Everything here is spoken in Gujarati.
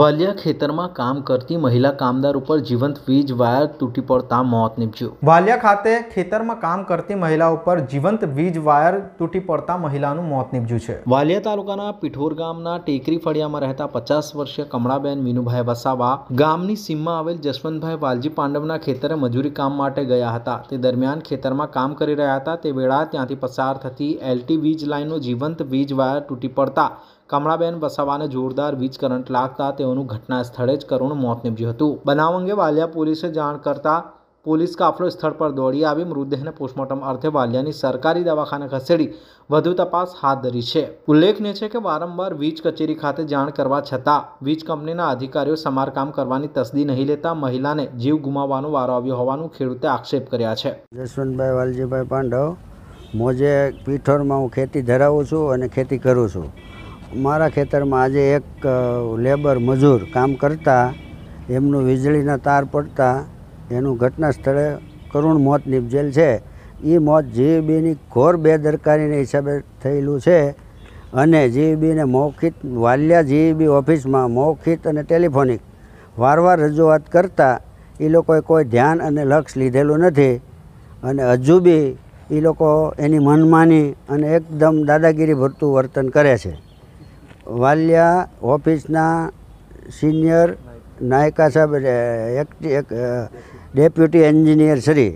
વાલિયા ખેતરમાં કામ કરતી મહિલા કામદાર ઉપર જીવંત વીજ વાયર તૂટી પડતા મોત નીપજ્યું વાલિયા ખાતે ખેતરમાં કામ કરતી મહિલા ઉપર જીવંત વીજ વાયર તૂટી પડતા મહિલાનું મોત નીપજ્યું છે વાલિયા તાલુકાના પીઠોર ગામના ટેકરી ફળિયામાં રહેતા પચાસ વર્ષીય કમળાબેન વિનુભાઈ વસાવા ગામની સીમમાં આવેલ જસવંતભાઈ વાલજી પાંડવના ખેતરે મજૂરી કામ માટે ગયા હતા તે દરમિયાન ખેતરમાં કામ કરી રહ્યા હતા તે વેળા ત્યાંથી પસાર થતી એલટી વીજ લાઇનનો જીવંત વીજ વાયર તૂટી પડતા કમળાબેન વસાવાને જોરદાર વીજ કરંટ લાગતા તેઓનું ઘટના સ્થળે જ કરુણ મોત નીપજ્યું હતું બનાવ અંગે વાલિયા પોલીસે જાણ કરતા પોલીસ કાફલો સ્થળ પર દોડી આવી મૃતદેહને પોસ્ટમોર્ટમ અર્થે વાલિયાની સરકારી દવાખાને ખસેડી વધુ તપાસ હાથ ધરી છે ઉલ્લેખનીય છે કે વારંવાર વીજ કચેરી ખાતે જાણ કરવા છતાં વીજ કંપનીના અધિકારીઓ સમારકામ કરવાની તસદી નહીં લેતા મહિલાને જીવ ગુમાવવાનો વારો આવ્યો હોવાનું ખેડૂતે આક્ષેપ કર્યા છે જસવંતભાઈ વાલજીભાઈ પાંડવ મોજે પીઠોરમાં હું ખેતી ધરાવું છું અને ખેતી કરું છું મારા ખેતરમાં આજે એક લેબર મજૂર કામ કરતા એમનું વીજળીના તાર પડતા એનું ઘટના સ્થળે કરુણ મોત નિપજેલ છે એ મોત જીવીબીની ઘોર બેદરકારીને હિસાબે થયેલું છે અને જીવીબીને મૌખિત વાલ્યા જીવીબી ઓફિસમાં મૌખિત અને ટેલિફોનિક વારવાર રજૂઆત કરતાં એ લોકોએ કોઈ ધ્યાન અને લક્ષ લીધેલું નથી અને હજુ બી એ લોકો એની મનમાની અને એકદમ દાદાગીરી ભરતું વર્તન કરે છે વાલિયા ઓફિસના સિનિયર નાયકા સાહેબ એક ડેપ્યુટી એન્જિનિયર શ્રી